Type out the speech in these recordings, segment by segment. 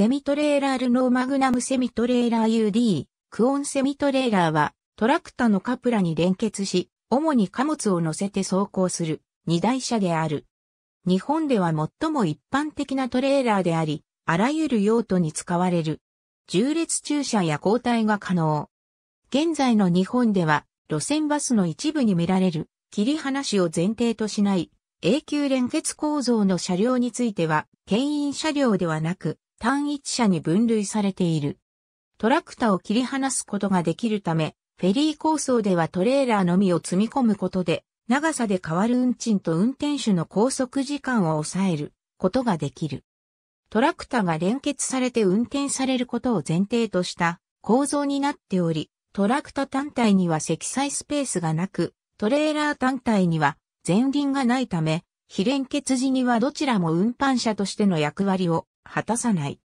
セミトレーラールノーマグナムセミトレーラー UD、クオンセミトレーラーは、トラクタのカプラに連結し、主に貨物を乗せて走行する、二台車である。日本では最も一般的なトレーラーであり、あらゆる用途に使われる。重列駐車や交代が可能。現在の日本では、路線バスの一部に見られる、切り離しを前提としない、永久連結構造の車両については、牽引車両ではなく、単一社に分類されている。トラクタを切り離すことができるため、フェリー構想ではトレーラーのみを積み込むことで、長さで変わる運賃と運転手の拘束時間を抑えることができる。トラクタが連結されて運転されることを前提とした構造になっており、トラクタ単体には積載スペースがなく、トレーラー単体には前輪がないため、非連結時にはどちらも運搬車としての役割を果たさない。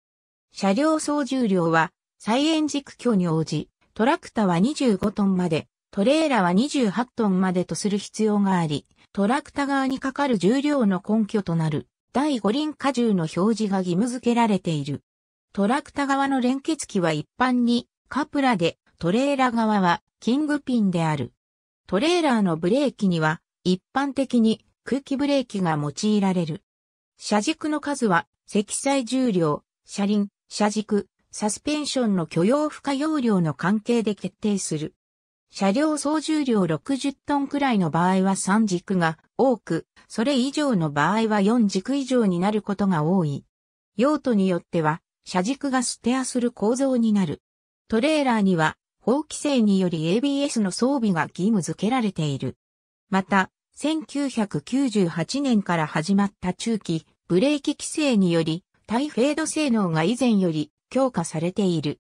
車両総重量は、再円軸挙に応じ、トラクタは25トンまで、トレーラは28トンまでとする必要があり、トラクタ側にかかる重量の根拠となる、第五輪荷重の表示が義務付けられている。トラクタ側の連結機は一般にカプラで、トレーラ側はキングピンである。トレーラーのブレーキには一般的に空気ブレーキが用いられる。車軸の数は積載重量、車輪、車軸、サスペンションの許容不可容量の関係で決定する。車両総重量60トンくらいの場合は3軸が多く、それ以上の場合は4軸以上になることが多い。用途によっては、車軸がステアする構造になる。トレーラーには、法規制により ABS の装備が義務付けられている。また、1998年から始まった中期ブレーキ規制により、タイフェード性能が以前より強化されている。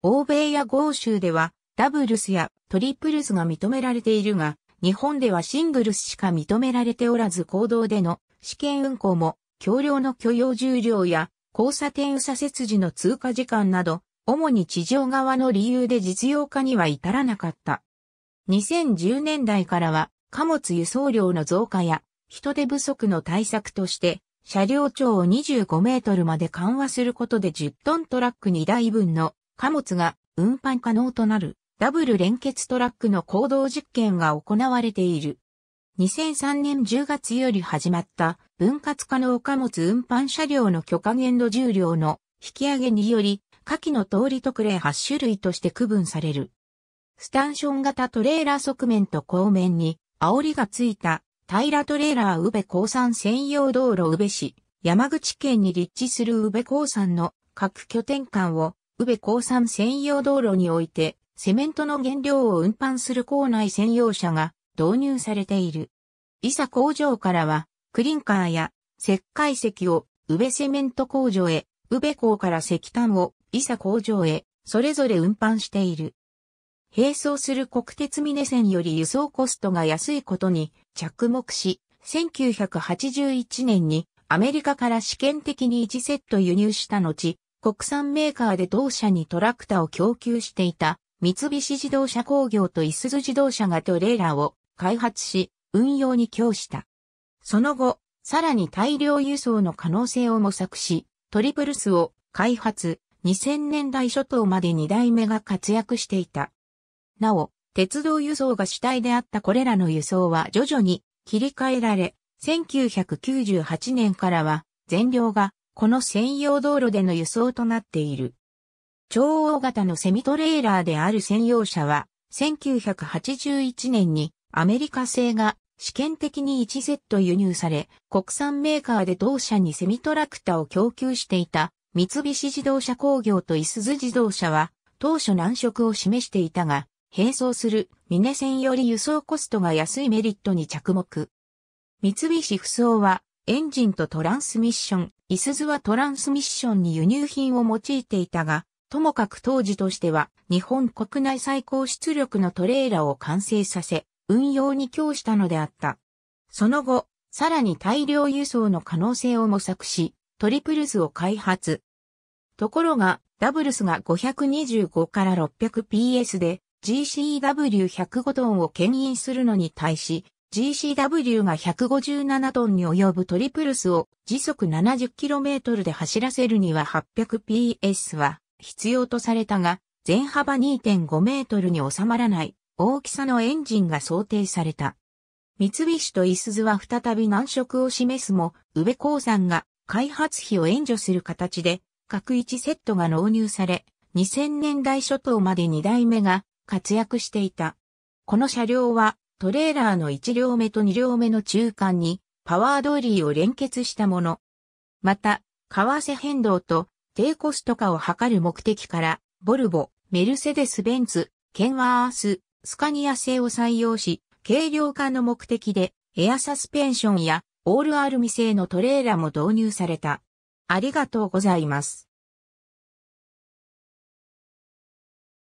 欧米や豪州では、ダブルスやトリプルスが認められているが、日本ではシングルスしか認められておらず公道での試験運行も、橋梁の許容重量や交差点右折時の通過時間など、主に地上側の理由で実用化には至らなかった。2010年代からは貨物輸送量の増加や人手不足の対策として車両長を25メートルまで緩和することで10トントラック2台分の貨物が運搬可能となるダブル連結トラックの行動実験が行われている。2003年10月より始まった分割可能貨物運搬車両の許可限度重量の引き上げにより、下記の通り特例8種類として区分される。スタンション型トレーラー側面と後面に煽りがついた平トレーラー宇部鉱山専用道路宇部市、山口県に立地する宇部鉱山の各拠点間を宇部鉱山専用道路において、セメントの原料を運搬する校内専用車が導入されている。伊佐工場からは、クリンカーや石灰石を宇部セメント工場へ、宇部港から石炭を伊佐工場へ、それぞれ運搬している。並走する国鉄峰線より輸送コストが安いことに着目し、1981年にアメリカから試験的に1セット輸入した後、国産メーカーで同社にトラクタを供給していた三菱自動車工業といすゞ自動車がトレーラーを開発し、運用に供した。その後、さらに大量輸送の可能性を模索し、トリプルスを開発、2000年代初頭まで2代目が活躍していた。なお、鉄道輸送が主体であったこれらの輸送は徐々に切り替えられ、1998年からは全量がこの専用道路での輸送となっている。超大型のセミトレーラーである専用車は、1981年にアメリカ製が試験的に1セット輸入され、国産メーカーで同社にセミトラクタを供給していた三菱自動車工業とイスズ自動車は当初難色を示していたが、並走するミネ線より輸送コストが安いメリットに着目。三菱ふそうはエンジンとトランスミッション、いすずはトランスミッションに輸入品を用いていたが、ともかく当時としては日本国内最高出力のトレーラーを完成させ、運用に供したのであった。その後、さらに大量輸送の可能性を模索し、トリプルスを開発。ところが、ダブルスが525から 600PS で、GCW105 トンを牽引するのに対し、GCW が157トンに及ぶトリプルスを時速 70km で走らせるには 800PS は必要とされたが、全幅2.5メートルに収まらない大きさのエンジンが想定された。三菱とイスズは再び難色を示すも、宇部興産が開発費を援助する形で、各1セットが納入され、2000年代初頭まで2代目が活躍していた。この車両はトレーラーの1両目と2両目の中間にパワードリーを連結したもの。また、為替変動と低コスト化を図る目的から、ボルボ、メルセデス・ベンツ、ケンワース、スカニア製を採用し、軽量化の目的で、エアサスペンションやオールアルミ製のトレーラも導入された。ありがとうございます。